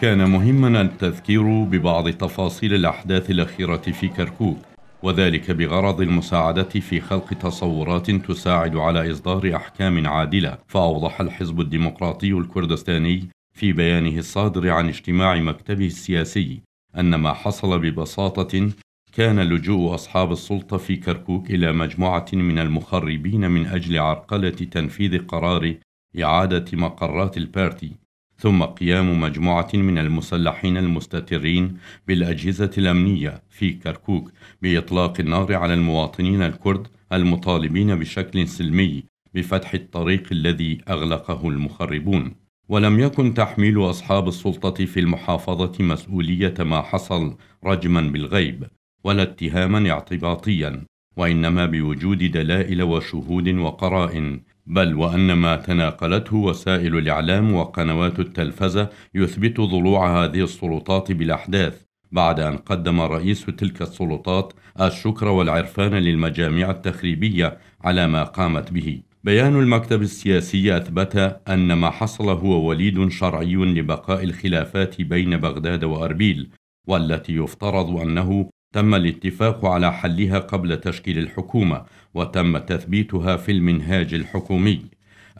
كان مهما التذكير ببعض تفاصيل الأحداث الأخيرة في كركوك وذلك بغرض المساعدة في خلق تصورات تساعد على إصدار أحكام عادلة فأوضح الحزب الديمقراطي الكردستاني في بيانه الصادر عن اجتماع مكتبه السياسي أن ما حصل ببساطة كان لجوء أصحاب السلطة في كركوك إلى مجموعة من المخربين من أجل عرقلة تنفيذ قرار إعادة مقرات البارتي ثم قيام مجموعة من المسلحين المستترين بالأجهزة الأمنية في كركوك بإطلاق النار على المواطنين الكرد المطالبين بشكل سلمي بفتح الطريق الذي أغلقه المخربون ولم يكن تحميل أصحاب السلطة في المحافظة مسؤولية ما حصل رجما بالغيب ولا اتهاما اعتباطيا وإنما بوجود دلائل وشهود وقرائن بل وأن ما تناقلته وسائل الإعلام وقنوات التلفزة يثبت ضلوع هذه السلطات بالأحداث بعد أن قدم رئيس تلك السلطات الشكر والعرفان للمجاميع التخريبية على ما قامت به بيان المكتب السياسي أثبت أن ما حصل هو وليد شرعي لبقاء الخلافات بين بغداد وأربيل والتي يفترض أنه تم الاتفاق على حلها قبل تشكيل الحكومة وتم تثبيتها في المنهاج الحكومي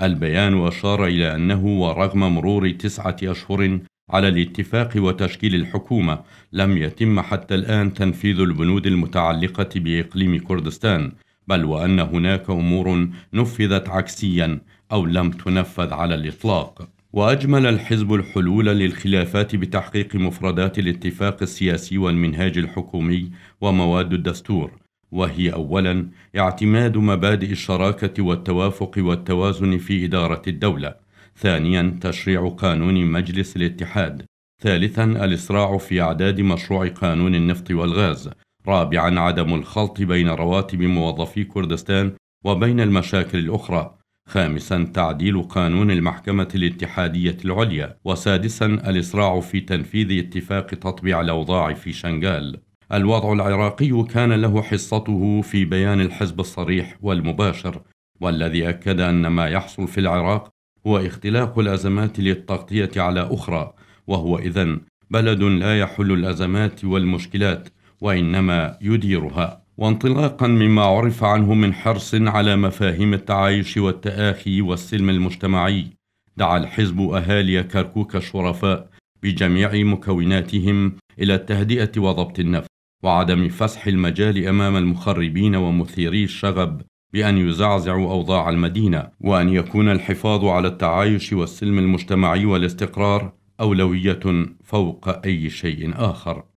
البيان أشار إلى أنه ورغم مرور تسعة أشهر على الاتفاق وتشكيل الحكومة لم يتم حتى الآن تنفيذ البنود المتعلقة بإقليم كردستان بل وأن هناك أمور نفذت عكسيا أو لم تنفذ على الإطلاق وأجمل الحزب الحلول للخلافات بتحقيق مفردات الاتفاق السياسي والمنهاج الحكومي ومواد الدستور وهي أولا اعتماد مبادئ الشراكة والتوافق والتوازن في إدارة الدولة ثانيا تشريع قانون مجلس الاتحاد ثالثا الإسراع في إعداد مشروع قانون النفط والغاز رابعا عدم الخلط بين رواتب موظفي كردستان وبين المشاكل الأخرى خامسا تعديل قانون المحكمة الاتحادية العليا وسادسا الإسراع في تنفيذ اتفاق تطبيع الأوضاع في شنغال الوضع العراقي كان له حصته في بيان الحزب الصريح والمباشر والذي أكد أن ما يحصل في العراق هو اختلاق الأزمات للتغطية على أخرى وهو إذن بلد لا يحل الأزمات والمشكلات وإنما يديرها وانطلاقا مما عرف عنه من حرص على مفاهيم التعايش والتآخي والسلم المجتمعي دعا الحزب أهالي كركوك الشرفاء بجميع مكوناتهم إلى التهدئة وضبط النفس وعدم فسح المجال أمام المخربين ومثيري الشغب بأن يزعزعوا أوضاع المدينة وأن يكون الحفاظ على التعايش والسلم المجتمعي والاستقرار أولوية فوق أي شيء آخر